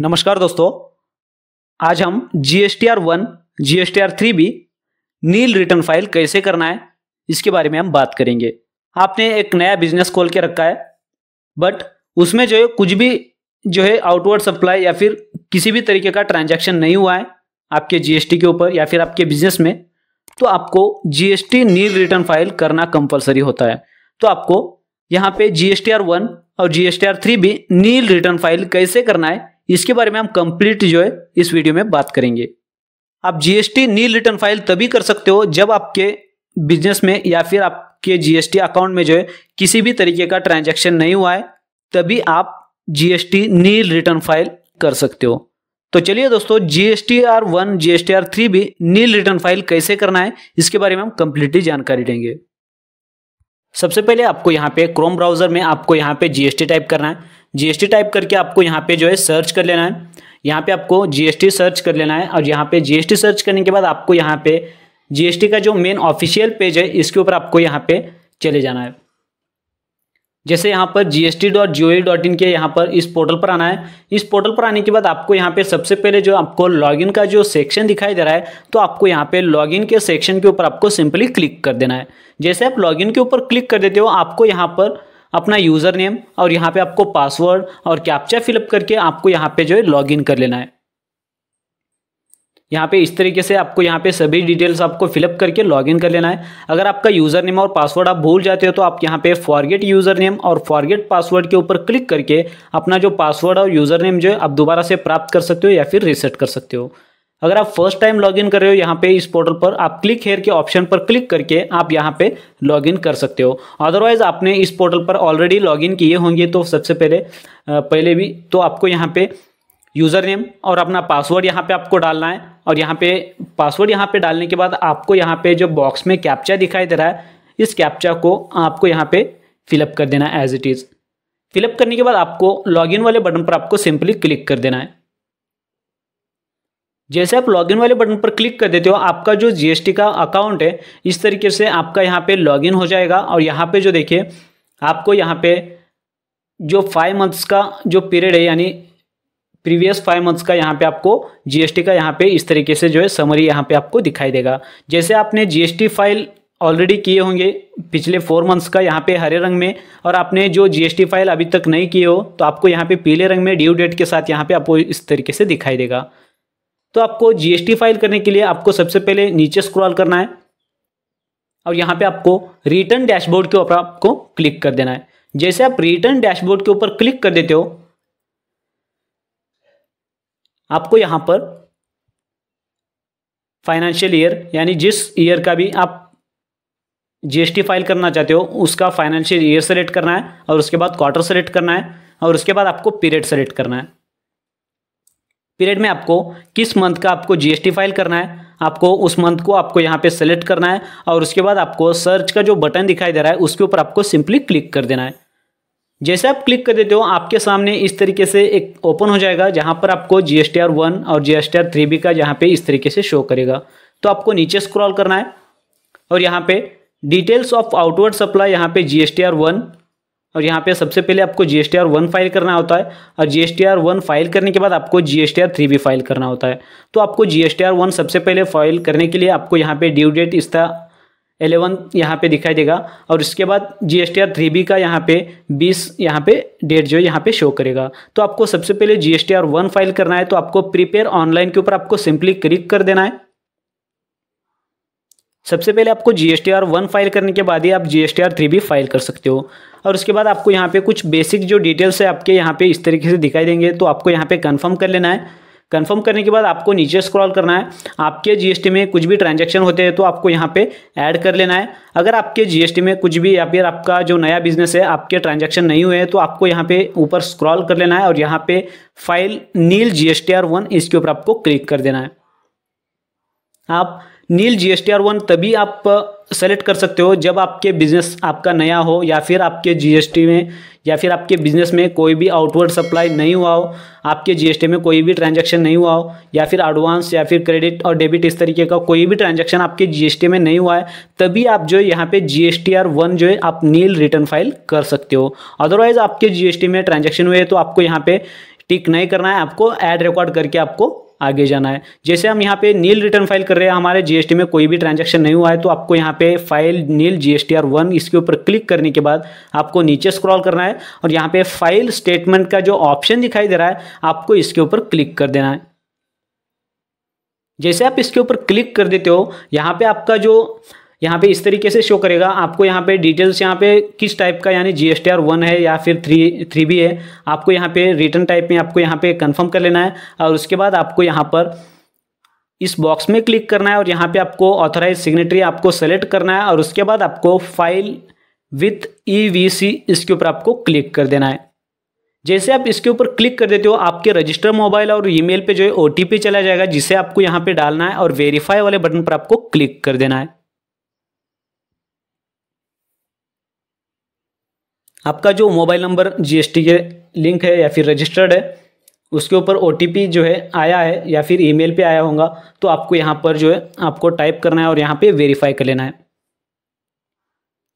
नमस्कार दोस्तों आज हम G S T R one G S T R three B nil return file कैसे करना है इसके बारे में हम बात करेंगे आपने एक नया बिजनेस खोल के रखा है बट उसमें जो है कुछ भी जो है आउटवर्ड सप्लाई या फिर किसी भी तरीके का ट्रांजैक्शन नहीं हुआ है आपके जीएसटी के ऊपर या फिर आपके बिजनेस में तो आपको जीएसटी नील रिटर्न फाइल करना कंपलसरी होता है तो आपको यहाँ पे G S T R one और G S T R three भी नील रिटर्न फाइल कैसे करना है इसके बारे में हम कंप्लीट जो है इस वीडियो में बात करेंगे आप जीएसटी नील रिटर्न फाइल तभी कर सकते हो जब आपके बिजनेस में या फिर आपके जीएसटी अकाउंट में जो है किसी भी तरीके का ट्रांजैक्शन नहीं हुआ है तभी आप जीएसटी नील रिटर्न फाइल कर सकते हो तो चलिए दोस्तों GST R one GST R three भी नील रिटर्न फाइल कैसे करना है इसके बारे में हम कंप्लीटली जानकारी देंगे सबसे पहले आपको यहाँ पे क्रोम ब्राउजर में आपको यहाँ पे जीएसटी टाइप करना है जीएसटी टाइप करके आपको यहाँ पे जो है सर्च कर लेना है यहाँ पे आपको जीएसटी सर्च कर लेना है और यहाँ पे जीएसटी सर्च करने के बाद आपको यहाँ पे जीएसटी का जो मेन ऑफिशियल पेज है इसके ऊपर आपको यहाँ पे चले जाना है जैसे यहाँ पर जी dot G O dot in के यहाँ पर इस पोर्टल पर आना है इस पोर्टल पर आने के बाद आपको यहाँ पे सबसे पहले जो आपको लॉगिन का जो सेक्शन दिखाई दे रहा है तो आपको यहाँ पे लॉगिन के सेक्शन के ऊपर आपको सिंपली क्लिक कर देना है जैसे आप लॉगिन के ऊपर क्लिक कर देते हो आपको यहाँ पर अपना यूज़र नेम और यहाँ पे आपको पासवर्ड और कैप्चा फिलअप करके आपको यहाँ पे जो है लॉगिन कर लेना है यहाँ पे इस तरीके से आपको यहाँ पे सभी डिटेल्स आपको फिलअप करके लॉगिन कर लेना है अगर आपका यूज़र नेम और पासवर्ड आप भूल जाते हो तो आप यहाँ पे फॉरगेट यूज़र नेम और फॉरगेट पासवर्ड के ऊपर क्लिक करके अपना जो पासवर्ड और यूज़र नेम जो है आप दोबारा से प्राप्त कर सकते हो या फिर रिसेट कर सकते हो अगर आप फर्स्ट टाइम लॉगिन कर रहे हो यहाँ पे इस पोर्टल पर आप क्लिक हेयर के ऑप्शन पर क्लिक करके आप यहाँ पे लॉगिन कर सकते हो अदरवाइज आपने इस पोर्टल पर ऑलरेडी लॉगिन किए होंगे तो सबसे पहले पहले भी तो आपको यहाँ पे यूज़र नेम और अपना पासवर्ड यहाँ पे आपको डालना है और यहाँ पे पासवर्ड यहाँ पे डालने के बाद आपको यहाँ पे जो बॉक्स में कैप्चा दिखाई दे रहा है इस कैप्चा को आपको यहाँ पे फिलअप कर देना है एज इट इज़ फिलअप करने के बाद आपको लॉगिन वाले बटन पर आपको सिंपली क्लिक कर देना है जैसे आप लॉगिन वाले बटन पर क्लिक कर देते हो आपका जो जीएसटी का अकाउंट है इस तरीके से आपका यहाँ पे लॉगिन हो जाएगा और यहाँ पे जो देखिए आपको यहाँ पे जो फाइव मंथ्स का जो पीरियड है यानी प्रीवियस फाइव मंथ्स का यहाँ पे आपको जीएसटी का यहाँ पे इस तरीके से जो है समरी यहाँ पे आपको दिखाई देगा जैसे आपने जीएसटी फाइल ऑलरेडी किए होंगे पिछले फोर मंथ्स का यहाँ पे हरे रंग में और आपने जो जीएसटी फाइल अभी तक नहीं किए हो तो आपको यहाँ पे पीले रंग में ड्यू डेट के साथ यहाँ पे आपको इस तरीके से दिखाई देगा तो आपको जीएसटी फाइल करने के लिए आपको सबसे पहले नीचे स्क्रॉल करना है और यहाँ पे आपको रिटर्न डैशबोर्ड के ऊपर आपको क्लिक कर देना है जैसे आप रिटर्न डैशबोर्ड के ऊपर क्लिक कर देते हो आपको यहाँ पर फाइनेंशियल ईयर यानी जिस ईयर का भी आप जीएसटी फाइल करना चाहते हो उसका फाइनेंशियल ईयर सेलेक्ट करना है और उसके बाद क्वार्टर सेलेक्ट करना है और उसके बाद आपको पीरियड सेलेक्ट करना है पीरियड में आपको किस मंथ का आपको जीएसटी फाइल करना है आपको उस मंथ को आपको यहाँ पे सेलेक्ट करना है और उसके बाद आपको सर्च का जो बटन दिखाई दे रहा है उसके ऊपर आपको सिंपली क्लिक कर देना है जैसे आप क्लिक कर देते हो आपके सामने इस तरीके से एक ओपन हो जाएगा जहाँ पर आपको जी एस वन और जी एस थ्री बी का यहाँ पे इस तरीके से शो करेगा तो आपको नीचे स्क्रॉल करना है और यहाँ पे डिटेल्स ऑफ आउटवर्ड सप्लाई यहाँ पे जी एस वन और यहाँ पे सबसे पहले आपको G S T R one file करना होता है और G S T R one file करने के बाद आपको G S T R three भी फाइल करना होता है तो आपको G S T R one सबसे पहले फाइल करने के लिए आपको यहाँ पे ड्यू डेट इसका एलेवन यहाँ पे दिखाई देगा और इसके बाद G S T R three B का यहाँ पे बीस यहाँ पे डेट जो है यहाँ पे शो करेगा तो आपको सबसे पहले G S T R one file करना है तो आपको प्रीपेयर ऑनलाइन के ऊपर आपको सिंपली क्लिक कर देना है सबसे पहले आपको G S T R one file करने के बाद ही आप G S T R three भी फाइल कर सकते हो और उसके बाद आपको यहाँ पे कुछ बेसिक जो डिटेल्स है आपके यहाँ पे इस तरीके से दिखाई देंगे तो आपको यहाँ पे कंफर्म कर लेना है कंफर्म करने के बाद आपको नीचे स्क्रॉल करना है आपके जीएसटी में कुछ भी ट्रांजैक्शन होते हैं तो आपको यहाँ पे ऐड कर लेना है अगर आपके जीएसटी में कुछ भी या फिर आपका जो नया बिजनेस है आपके ट्रांजैक्शन नहीं हुए हैं तो आपको यहाँ पे ऊपर स्क्रॉल कर लेना है और यहाँ पे file nil G S R one इसके ऊपर आपको क्लिक कर देना है आप nil G S T R one तभी आप सेलेक्ट कर सकते हो जब आपके बिजनेस आपका नया हो या फिर आपके जीएसटी में या फिर आपके बिजनेस में कोई भी आउटवर्ड सप्लाई नहीं हुआ हो आपके जीएसटी में कोई भी ट्रांजैक्शन नहीं हुआ हो या फिर एडवांस या फिर क्रेडिट और डेबिट इस तरीके का कोई भी ट्रांजैक्शन आपके जीएसटी में नहीं हुआ है तभी आप जो यहाँ पे जी एस वन जो है आप नील रिटर्न फाइल कर सकते हो अदरवाइज आपके जी में ट्रांजेक्शन हुए तो आपको यहाँ पे टिक नहीं करना है आपको एड रिकॉर्ड करके आपको आगे जाना है जैसे हम यहाँ पे नील रिटर्न फाइल कर रहे हैं हमारे जीएसटी में कोई भी ट्रांजैक्शन नहीं हुआ है तो आपको यहाँ पे फाइल नील जीएसटीआर वन इसके ऊपर क्लिक करने के बाद आपको नीचे स्क्रॉल करना है और यहाँ पे फाइल स्टेटमेंट का जो ऑप्शन दिखाई दे रहा है आपको इसके ऊपर क्लिक कर देना है जैसे आप इसके ऊपर क्लिक कर देते हो यहाँ पे आपका जो यहाँ पे इस तरीके से शो करेगा आपको यहाँ पे डिटेल्स यहाँ पे किस टाइप का यानी G S T R one है या फिर थ्री थ्री बी है आपको यहाँ पे रिटर्न टाइप में आपको यहाँ पे कंफर्म कर लेना है और उसके बाद आपको यहाँ पर इस बॉक्स में क्लिक करना है और यहाँ पे आपको ऑथराइज सिग्नेटरी आपको सेलेक्ट करना है और उसके बाद आपको file with E V C इसके ऊपर आपको क्लिक कर देना है जैसे आप इसके ऊपर क्लिक कर देते हो आपके रजिस्टर मोबाइल और ईमेल पे जो है ओ चला जाएगा जिसे आपको यहाँ पे डालना है और वेरीफाई वाले बटन पर आपको क्लिक कर देना है आपका जो मोबाइल नंबर जीएसटी के लिंक है या फिर रजिस्टर्ड है उसके ऊपर ओ जो है आया है या फिर ईमेल पे आया होगा तो आपको यहाँ पर जो है आपको टाइप करना है और यहाँ पे वेरीफाई कर लेना है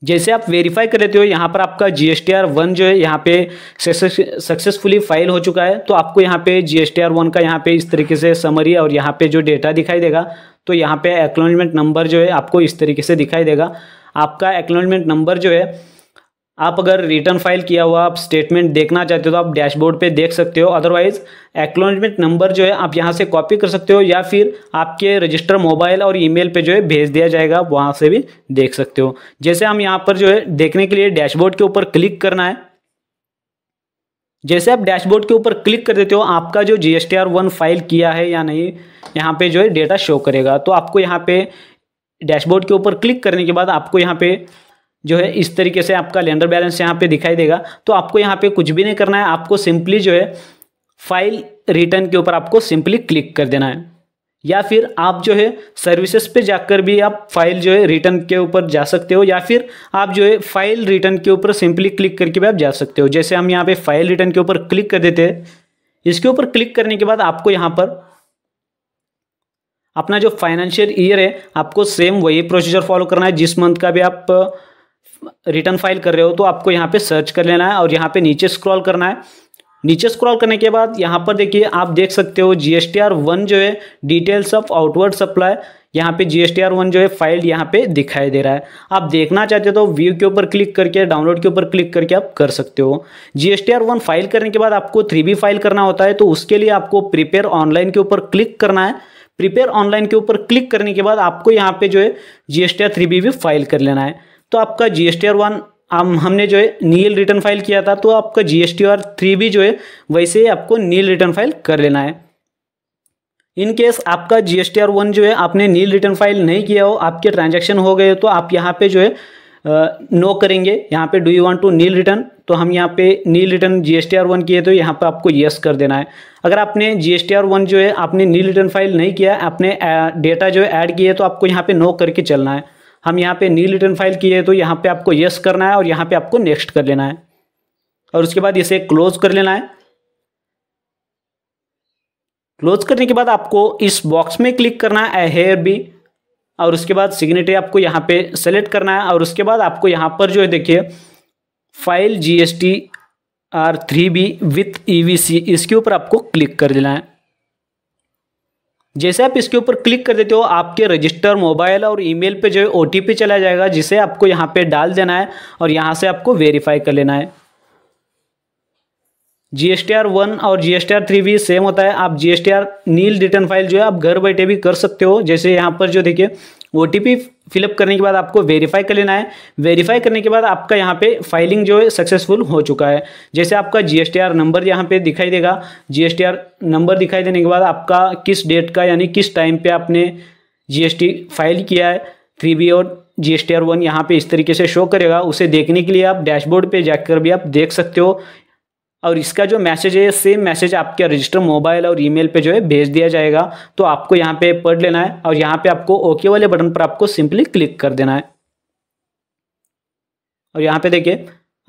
जैसे आप वेरीफाई कर लेते हो यहाँ पर आपका जी एस वन जो है यहाँ पे सक्सेसफुली फाइल हो चुका है तो आपको यहाँ पे जी एस वन का यहाँ पे इस तरीके से समरी और यहाँ पे जो डेटा दिखाई देगा तो यहाँ पे एक्नोलमेंट नंबर जो है आपको इस तरीके से दिखाई देगा आपका एक्नोलमेंट नंबर जो है आप अगर रिटर्न फाइल किया हुआ आप स्टेटमेंट देखना चाहते हो तो आप डैशबोर्ड पे देख सकते हो अदरवाइज एक्नोलॉजमेंट नंबर जो है आप यहाँ से कॉपी कर सकते हो या फिर आपके रजिस्टर मोबाइल और ईमेल पे जो है भेज दिया जाएगा आप वहाँ से भी देख सकते हो जैसे हम यहाँ पर जो है देखने के लिए डैशबोर्ड के ऊपर क्लिक करना है जैसे आप डैशबोर्ड के ऊपर क्लिक कर देते हो आपका जो जी एस वन फाइल किया है या नहीं यहाँ पे जो है डेटा शो करेगा तो आपको यहाँ पे डैशबोर्ड के ऊपर क्लिक करने के बाद आपको यहाँ पे जो है इस तरीके से आपका लेंडर बैलेंस यहाँ पे दिखाई देगा तो आपको यहाँ पे कुछ भी नहीं करना है आपको सिंपली जो है फाइल रिटर्न के ऊपर आपको सिंपली क्लिक कर देना है या फिर आप जो है सर्विसेज पे जाकर भी आप फाइल जो है रिटर्न के ऊपर जा सकते हो या फिर आप जो है फाइल रिटर्न के ऊपर सिंपली क्लिक करके भी आप जा सकते हो जैसे हम यहाँ पे फाइल रिटर्न के ऊपर क्लिक कर देते हैं इसके ऊपर क्लिक करने के बाद आपको यहाँ पर अपना जो फाइनेंशियल ईयर है आपको सेम वही प्रोसीजर फॉलो करना है जिस मंथ का भी आप रिटर्न फाइल कर रहे हो तो आपको यहाँ पे सर्च कर लेना है और यहाँ पे नीचे स्क्रॉल करना है नीचे स्क्रॉल करने के बाद यहाँ पर देखिए आप देख सकते हो जी एस वन जो है डिटेल्स ऑफ आउटवर्ड सप्लाई यहाँ पे जी एस वन जो है फाइल यहाँ पे दिखाई दे रहा है आप देखना चाहते हो तो व्यू के ऊपर क्लिक करके डाउनलोड के ऊपर क्लिक करके आप कर सकते हो जी एस वन फाइल करने के बाद आपको थ्री फाइल करना होता है तो उसके लिए आपको प्रिपेयर ऑनलाइन के ऊपर क्लिक करना है प्रिपेयर ऑनलाइन के ऊपर क्लिक करने के बाद आपको यहाँ पे जो है G S T R three B भी फाइल कर लेना है तो आपका G S T R one हम हमने जो है नील रिटर्न फाइल किया था तो आपका G S T R three भी जो है वैसे ही आपको नील रिटर्न फाइल कर लेना है इन केस आपका G S T R one जो है आपने नील रिटर्न फाइल नहीं किया हो आपके ट्रांजेक्शन हो गए तो आप यहाँ पे जो है नो करेंगे यहाँ पे do you want to nil return तो हम यहाँ पे nil return G S T R one किए तो यहाँ पे आपको यस कर देना है अगर आपने G S T R one जो है आपने नील रिटर्न फाइल नहीं किया आपने डेटा जो है ऐड किया तो आपको यहाँ पे नो करके चलना है हम यहाँ पे न्यू रिटर्न फाइल किए तो यहाँ पे आपको येस करना है और यहाँ पे आपको नेक्स्ट कर लेना है और उसके बाद इसे क्लोज कर लेना है क्लोज करने के बाद आपको इस बॉक्स में क्लिक करना है हेयर बी और उसके बाद सिग्नेटरी आपको यहाँ पे सेलेक्ट करना है और उसके बाद आपको यहाँ पर जो है देखिए file G S T R three B with E V C इसके ऊपर आपको क्लिक कर देना है जैसे आप इसके ऊपर क्लिक कर देते हो आपके रजिस्टर मोबाइल और ईमेल पे जो है ओ चला जाएगा जिसे आपको यहाँ पे डाल देना है और यहाँ से आपको वेरीफाई कर लेना है G S T R one और G S T R three भी सेम होता है आप G S T R nil return file जो है आप घर बैठे भी कर सकते हो जैसे यहाँ पर जो देखिए ओ टी पी फिलअप करने के बाद आपको वेरीफाई कर लेना है वेरीफाई करने के बाद आपका यहाँ पे फाइलिंग जो है सक्सेसफुल हो चुका है जैसे आपका G S T R number यहाँ पे दिखाई देगा G S T R number दिखाई देने के बाद आपका किस डेट का यानी किस टाइम पे आपने जी एस टी फाइल किया है थ्री बी और G S T R one यहाँ पर इस तरीके से शो करेगा उसे देखने के लिए आप डैशबोर्ड पे जाकर भी आप देख सकते हो और इसका जो मैसेज है सेम मैसेज आपके रजिस्टर मोबाइल और ईमेल पे जो है भेज दिया जाएगा तो आपको यहाँ पे पढ़ लेना है और यहाँ पे आपको ओके वाले बटन पर आपको सिंपली क्लिक कर देना है और यहाँ पे देखिए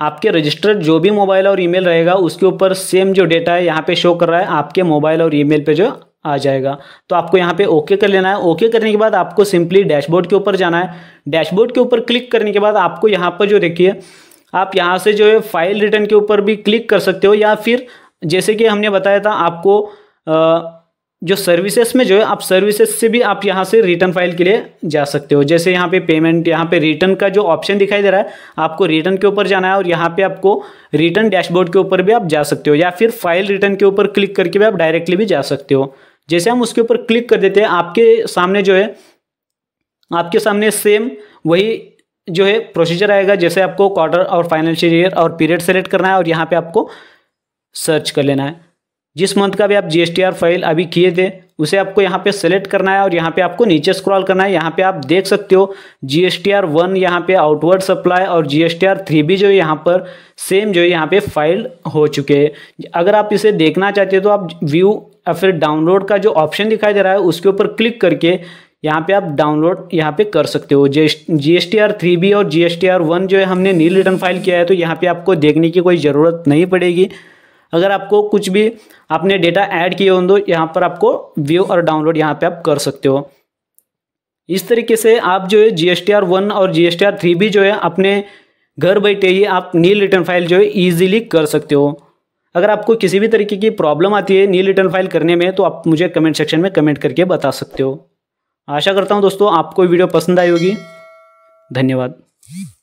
आपके रजिस्टर जो भी मोबाइल और ईमेल रहेगा उसके ऊपर सेम जो डेटा है यहाँ पे शो कर रहा है आपके मोबाइल और ईमेल पे जो आ जाएगा तो आपको यहाँ पे ओके कर लेना है ओके करने के बाद आपको सिंपली डैशबोर्ड के ऊपर जाना है डैशबोर्ड के ऊपर क्लिक करने के बाद आपको यहाँ पर जो देखिए आप यहाँ से जो है फाइल रिटर्न के ऊपर भी क्लिक कर सकते हो या फिर जैसे कि हमने बताया था आपको जो सर्विसेज में जो है आप सर्विसेज से भी आप यहाँ से रिटर्न फाइल के लिए जा सकते हो जैसे यहाँ पे पेमेंट यहाँ पे रिटर्न का जो ऑप्शन दिखाई दे रहा है आपको रिटर्न के ऊपर जाना है और यहाँ पे आपको रिटर्न डैशबोर्ड के ऊपर भी आप जा सकते हो या फिर फाइल रिटर्न के ऊपर क्लिक करके भी आप डायरेक्टली भी जा सकते हो जैसे हम उसके ऊपर क्लिक कर देते हैं आपके सामने जो है आपके सामने सेम वही जो है प्रोसीजर आएगा जैसे आपको क्वार्टर और फाइनेंशियल ईयर और पीरियड सेलेक्ट करना है और यहाँ पे आपको सर्च कर लेना है जिस मंथ का भी आप जी फाइल अभी किए थे उसे आपको यहाँ पे सेलेक्ट करना है और यहाँ पे आपको नीचे स्क्रॉल करना है यहाँ पे आप देख सकते हो G S T R one यहाँ पे आउटवर्ड सप्लाई और G S T R three भी जो है यहाँ पर सेम जो है यहाँ पे फाइल हो चुके हैं अगर आप इसे देखना चाहते हो तो आप व्यू या फिर डाउनलोड का जो ऑप्शन दिखाई दे रहा है उसके ऊपर क्लिक करके यहाँ पे आप डाउनलोड यहाँ पे कर सकते हो G S T R three B और G S T R one जो है हमने नील रिटर्न फाइल किया है तो यहाँ पे आपको देखने की कोई ज़रूरत नहीं पड़ेगी अगर आपको कुछ भी आपने डेटा ऐड किए हों तो यहाँ पर आपको व्यू और डाउनलोड यहाँ पे आप कर सकते हो इस तरीके से आप जो है G S T R one और G S T R three भी जो है अपने घर बैठे ही आप नील रिटर्न फाइल जो है ईजिली कर सकते हो अगर आपको किसी भी तरीके की प्रॉब्लम आती है नील रिटर्न फाइल करने में तो आप मुझे कमेंट सेक्शन में कमेंट करके बता सकते हो आशा करता हूँ दोस्तों आपको वीडियो पसंद आई होगी धन्यवाद